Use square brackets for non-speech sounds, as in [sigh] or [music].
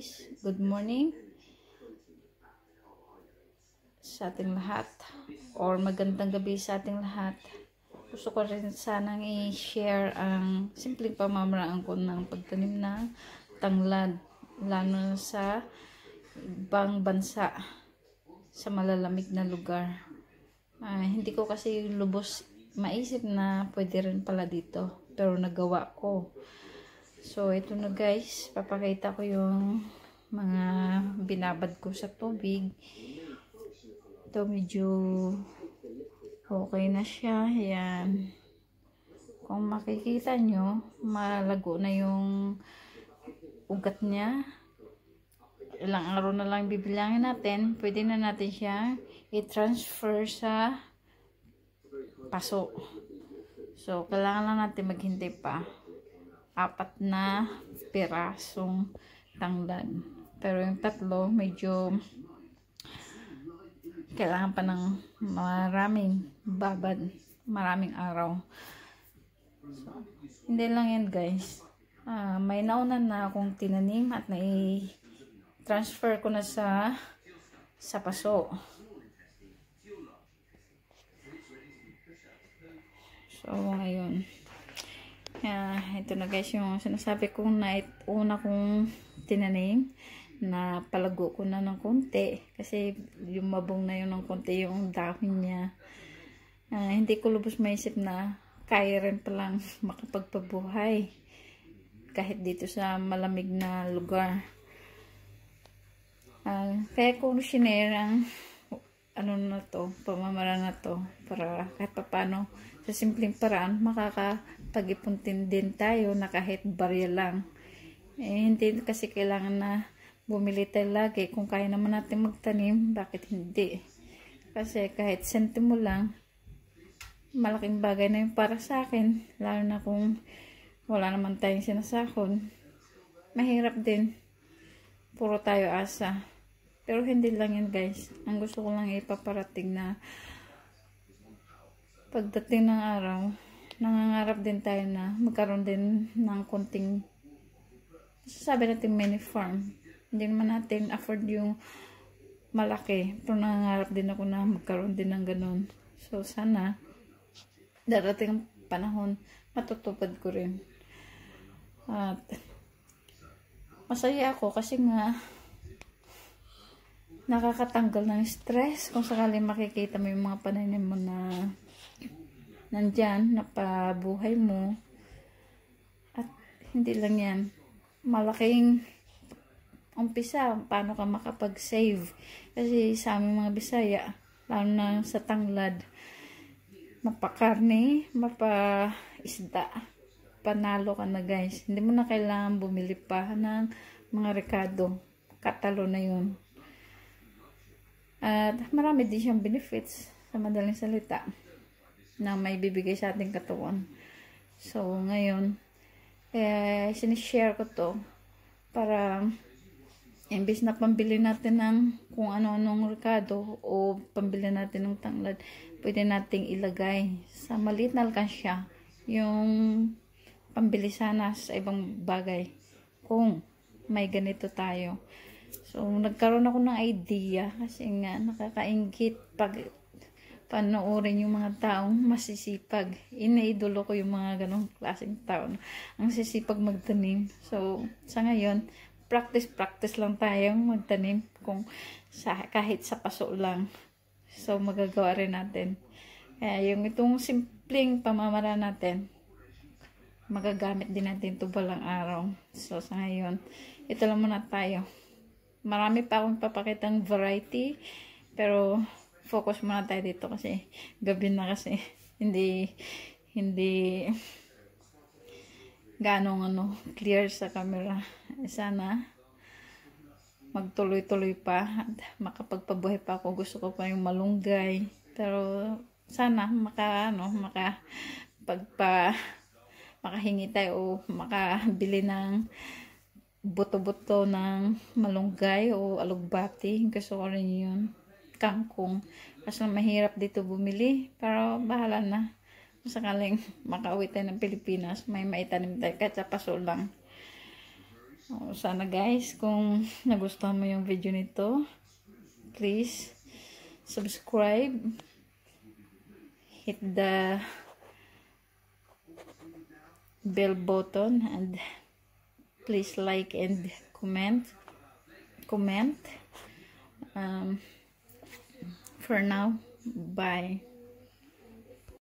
guys. Good morning sa ating lahat or magandang gabi sa ating lahat. Gusto ko rin sanang i-share ang simpleng pamamaraan ko ng pagtanim ng tanglad lalo sa ibang bansa sa malalamig na lugar. Uh, hindi ko kasi lubos maisip na pwede rin pala dito pero nagawa ko. So, ito na guys. Papakita ko yung mga binabad ko sa tubig. Ito medyo okay na siya. Ayan. Kung makikita nyo, malago na yung ugat niya. Ilang araw na lang bibilangin natin. Pwede na natin siya i-transfer sa paso. So, kailangan lang natin maghintay pa apat na pirasong tanglan. Pero yung tatlo, medyo kailangan pa ng maraming babad, maraming araw. So, hindi lang yan guys. Uh, may naunan na akong tinanim at nai-transfer ko na sa sa paso. So, ngayon. Uh, ito na guys yung sinasabi kong night una kong tinanim na palago ko na ng konti kasi yung mabong na yun ng konti yung dahon niya uh, hindi ko lubos maisip na kaya rin palang [laughs] makapagpabuhay kahit dito sa malamig na lugar uh, kaya ko sinare ang ano na to, pamamara na to para kahit papano sa simpleng paraan makaka pag-ipuntin din tayo na kahit barya lang. Eh, hindi kasi kailangan na bumili tayo lagi. Kung kaya naman natin magtanim, bakit hindi? Kasi kahit sentimo lang, malaking bagay na yun para sa akin. Lalo na kung wala naman tayong sinasakon. Mahirap din. Puro tayo asa. Pero hindi lang yan guys. Ang gusto ko lang ipaparating na pagdating ng araw, nangangarap din tayo na magkaroon din ng konting sabi natin mini farm hindi naman natin afford yung malaki pero nangangarap din ako na magkaroon din ng ganun so sana darating ang panahon matutupad ko rin at masaya ako kasi nga nakakatanggal ng stress kung sakaling makikita mo yung mga pananim mo na nandyan, napabuhay mo. At hindi lang yan, malaking umpisa, paano ka makapag-save. Kasi sa aming mga Bisaya, lalo na sa tanglad, mapakarni, mapaisda, panalo ka na guys. Hindi mo na kailangan bumili pa ng mga rekado. Katalo na yun. At marami din siyang benefits sa madaling salita na may bibigay sa ating katawan. So, ngayon, eh, sinishare ko to para imbis na pambili natin ng kung ano-anong rekado o pambili natin ng tanglad, pwede nating ilagay sa maliit na alkansya yung pambili sana sa ibang bagay kung may ganito tayo. So, nagkaroon ako ng idea kasi nga nakakaingit pag panoorin yung mga taong masisipag. Inaidolo ko yung mga ganong klaseng tao. Ang sisipag magtanim. So, sa ngayon, practice-practice lang tayong magtanim kung sa, kahit sa paso lang. So, magagawa rin natin. Kaya yung itong simpleng pamamara natin, magagamit din natin ito balang araw. So, sa ngayon, ito lang muna tayo. Marami pa akong papakitang variety, pero focus muna tayo dito kasi gabi na kasi hindi hindi ganong ano clear sa camera eh, sana magtuloy-tuloy pa at makapagpabuhay pa ako gusto ko pa yung malunggay pero sana maka ano maka pagpa makahingi tayo o makabili ng buto-buto ng malunggay o alugbati gusto ko rin yun kangkong. Kasi mahirap dito bumili, pero bahala na. Sakaling makauwi tayo ng Pilipinas, may maitanim tayo kahit sa paso lang. O, sana guys, kung nagustuhan mo yung video nito, please subscribe. Hit the bell button and please like and comment comment um, for now. Bye.